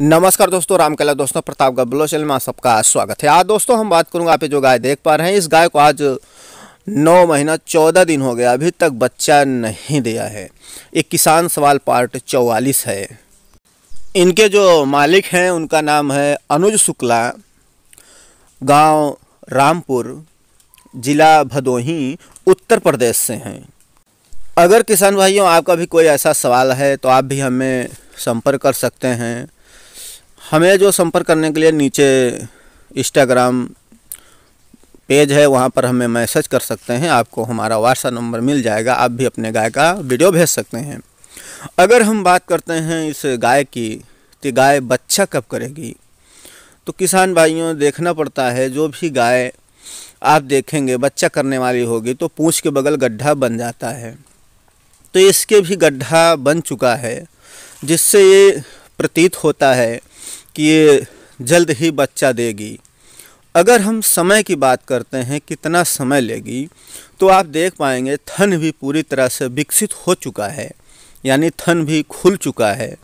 नमस्कार दोस्तों रामकला दोस्तों प्रतापगढ़ ब्लो चैनल में आप सबका स्वागत है आज हाँ दोस्तों हम बात करूंगा आप जो गाय देख पा रहे हैं इस गाय को आज नौ महीना चौदह दिन हो गया अभी तक बच्चा नहीं दिया है एक किसान सवाल पार्ट चौवालीस है इनके जो मालिक हैं उनका नाम है अनुज शुक्ला गांव रामपुर जिला भदोही उत्तर प्रदेश से हैं अगर किसान भाइयों आपका भी कोई ऐसा सवाल है तो आप भी हमें संपर्क कर सकते हैं हमें जो संपर्क करने के लिए नीचे इंस्टाग्राम पेज है वहाँ पर हमें मैसेज कर सकते हैं आपको हमारा व्हाट्सएप नंबर मिल जाएगा आप भी अपने गाय का वीडियो भेज सकते हैं अगर हम बात करते हैं इस गाय की तो गाय बच्चा कब करेगी तो किसान भाइयों देखना पड़ता है जो भी गाय आप देखेंगे बच्चा करने वाली होगी तो पूँछ के बगल गड्ढा बन जाता है तो इसके भी गड्ढा बन चुका है जिससे ये प्रतीत होता है कि ये जल्द ही बच्चा देगी अगर हम समय की बात करते हैं कितना समय लेगी तो आप देख पाएंगे थन भी पूरी तरह से विकसित हो चुका है यानी थन भी खुल चुका है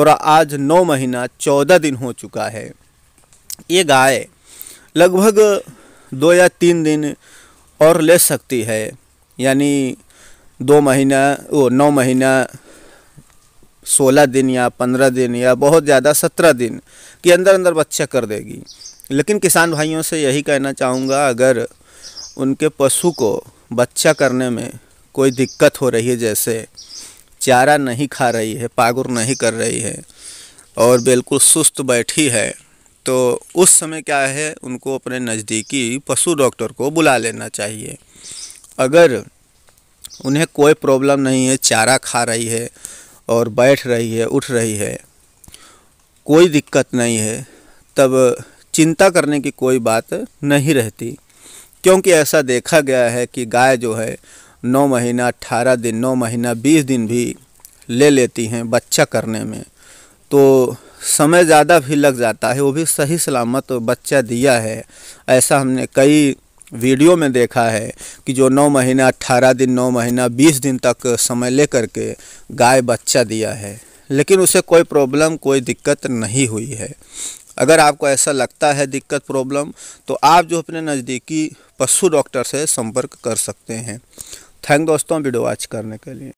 और आज नौ महीना चौदह दिन हो चुका है ये गाय लगभग दो या तीन दिन और ले सकती है यानी दो महीना वो नौ महीना सोलह दिन या पंद्रह दिन या बहुत ज़्यादा सत्रह दिन के अंदर अंदर बच्चा कर देगी लेकिन किसान भाइयों से यही कहना चाहूँगा अगर उनके पशु को बच्चा करने में कोई दिक्कत हो रही है जैसे चारा नहीं खा रही है पागुर नहीं कर रही है और बिल्कुल सुस्त बैठी है तो उस समय क्या है उनको अपने नज़दीकी पशु डॉक्टर को बुला लेना चाहिए अगर उन्हें कोई प्रॉब्लम नहीं है चारा खा रही है और बैठ रही है उठ रही है कोई दिक्कत नहीं है तब चिंता करने की कोई बात नहीं रहती क्योंकि ऐसा देखा गया है कि गाय जो है नौ महीना अट्ठारह दिन नौ महीना बीस दिन भी ले लेती हैं बच्चा करने में तो समय ज़्यादा भी लग जाता है वो भी सही सलामत बच्चा दिया है ऐसा हमने कई वीडियो में देखा है कि जो नौ महीना अट्ठारह दिन नौ महीना बीस दिन तक समय ले करके गाय बच्चा दिया है लेकिन उसे कोई प्रॉब्लम कोई दिक्कत नहीं हुई है अगर आपको ऐसा लगता है दिक्कत प्रॉब्लम तो आप जो अपने नज़दीकी पशु डॉक्टर से संपर्क कर सकते हैं थैंक दोस्तों वीडियो वॉच करने के लिए